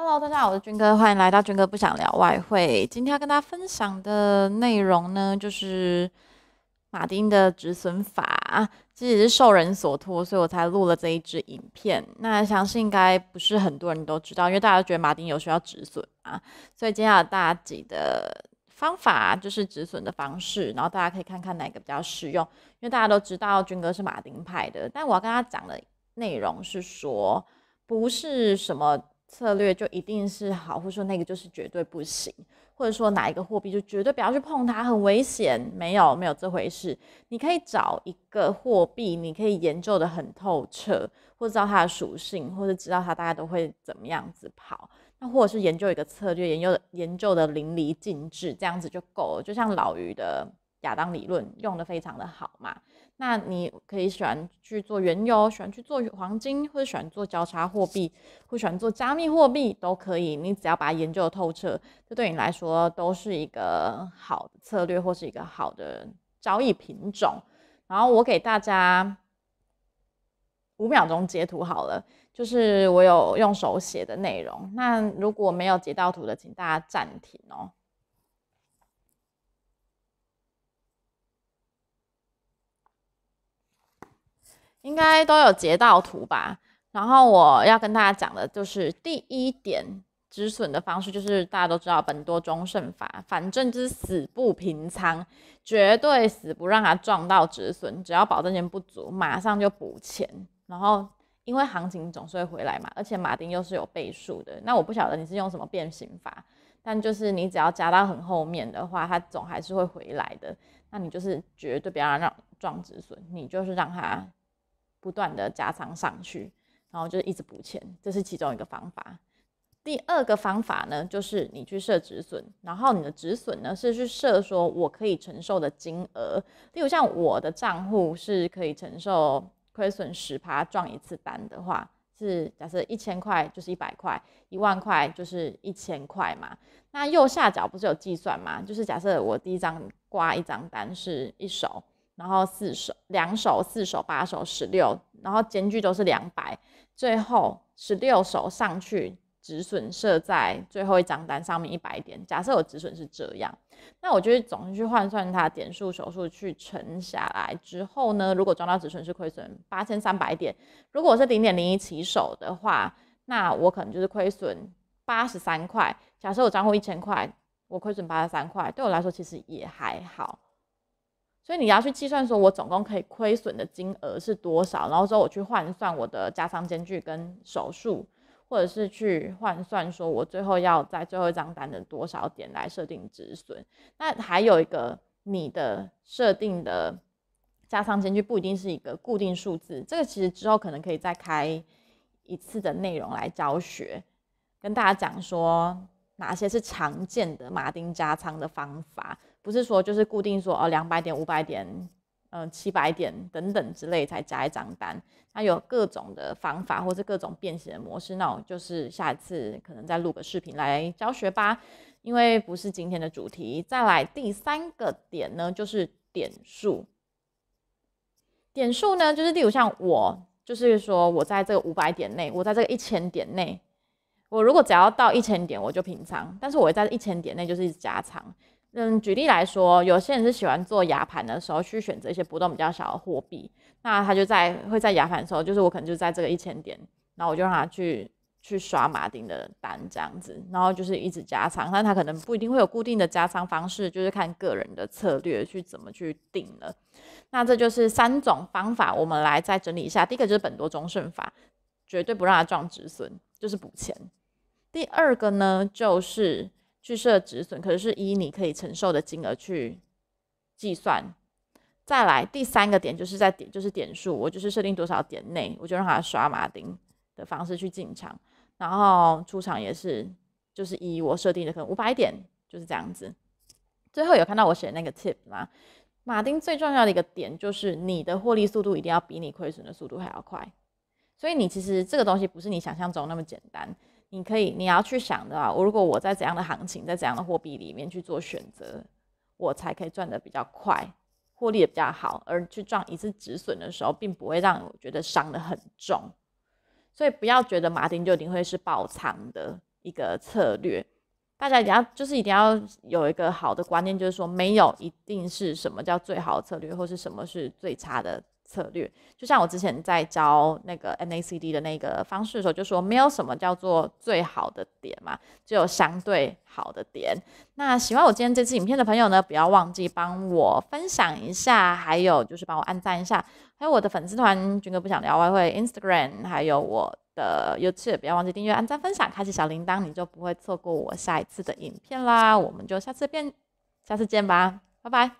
Hello，大家，好，我是军哥，欢迎来到军哥不想聊外汇。今天要跟大家分享的内容呢，就是马丁的止损法。这也是受人所托，所以我才录了这一支影片。那相信应该不是很多人都知道，因为大家觉得马丁有需要止损啊，所以接下来大家记的方法就是止损的方式，然后大家可以看看哪个比较适用。因为大家都知道军哥是马丁派的，但我要跟他讲的内容是说，不是什么。策略就一定是好，或者说那个就是绝对不行，或者说哪一个货币就绝对不要去碰它，很危险。没有，没有这回事。你可以找一个货币，你可以研究的很透彻，或者知道它的属性，或者知道它大家都会怎么样子跑。那或者是研究一个策略，研究研究的淋漓尽致，这样子就够了。就像老于的亚当理论用的非常的好嘛。那你可以喜欢去做原油，喜欢去做黄金，或者喜欢做交叉货币，或喜欢做加密货币都可以。你只要把它研究透彻，这对你来说都是一个好的策略或是一个好的交易品种。然后我给大家五秒钟截图好了，就是我有用手写的内容。那如果没有截到图的，请大家暂停哦。应该都有截到图吧。然后我要跟大家讲的就是第一点止损的方式，就是大家都知道本多中胜法，反正就是死不平仓，绝对死不让他撞到止损。只要保证金不足，马上就补钱。然后因为行情总是会回来嘛，而且马丁又是有倍数的。那我不晓得你是用什么变形法，但就是你只要加到很后面的话，它总还是会回来的。那你就是绝对不要让撞止损，你就是让它。不断的加仓上去，然后就是一直补钱，这是其中一个方法。第二个方法呢，就是你去设止损，然后你的止损呢是去设说我可以承受的金额。例如像我的账户是可以承受亏损十趴赚一次单的话，是假设一千块就是一百块，一万块就是一千块嘛。那右下角不是有计算吗？就是假设我第一张挂一张单是一手。然后四手，两手四手八手十六，然后间距都是两百，最后十六手上去，止损设在最后一张单上面一百点。假设我止损是这样，那我就是总是去换算它点数手数去乘下来之后呢，如果装到止损是亏损八千三百点，如果我是零点零一起手的话，那我可能就是亏损八十三块。假设我账户一千块，我亏损八十三块，对我来说其实也还好。所以你要去计算说，我总共可以亏损的金额是多少，然后之后我去换算我的加仓间距跟手数，或者是去换算说我最后要在最后一张单的多少点来设定止损。那还有一个，你的设定的加仓间距不一定是一个固定数字，这个其实之后可能可以再开一次的内容来教学，跟大家讲说哪些是常见的马丁加仓的方法。不是说就是固定说哦，两百点、五百点、嗯，七百点等等之类才加一张单，它有各种的方法，或是各种变型的模式。那我就是下一次可能再录个视频来教学吧，因为不是今天的主题。再来第三个点呢，就是点数。点数呢，就是例如像我，就是说我在这个五百点内，我在这个一千点内，我如果只要到一千点我就平仓，但是我在一千点内就是一直加仓。嗯，举例来说，有些人是喜欢做牙盘的时候去选择一些波动比较小的货币，那他就在会在牙盘的时候，就是我可能就在这个一千点，然后我就让他去去刷马丁的单这样子，然后就是一直加仓，那他可能不一定会有固定的加仓方式，就是看个人的策略去怎么去定了。那这就是三种方法，我们来再整理一下。第一个就是本多中胜法，绝对不让他撞止损，就是补钱。第二个呢，就是。去设止损，可是是以你可以承受的金额去计算。再来第三个点就是在点，就是点数，我就是设定多少点内，我就让它刷马丁的方式去进场，然后出场也是，就是以我设定的可能五百点就是这样子。最后有看到我写那个 tip 吗？马丁最重要的一个点就是你的获利速度一定要比你亏损的速度还要快，所以你其实这个东西不是你想象中那么简单。你可以，你要去想的啊。我如果我在怎样的行情，在怎样的货币里面去做选择，我才可以赚得比较快，获利也比较好。而去撞一次止损的时候，并不会让我觉得伤得很重。所以不要觉得马丁就一定会是爆仓的一个策略。大家一定要就是一定要有一个好的观念，就是说没有一定是什么叫最好的策略，或是什么是最差的。策略就像我之前在教那个 MACD 的那个方式的时候，就说没有什么叫做最好的点嘛，只有相对好的点。那喜欢我今天这次影片的朋友呢，不要忘记帮我分享一下，还有就是帮我按赞一下。还有我的粉丝团，军哥不想聊外汇，Instagram，还有我的 YouTube，不要忘记订阅、按赞、分享，开启小铃铛，你就不会错过我下一次的影片啦。我们就下次见，下次见吧，拜拜。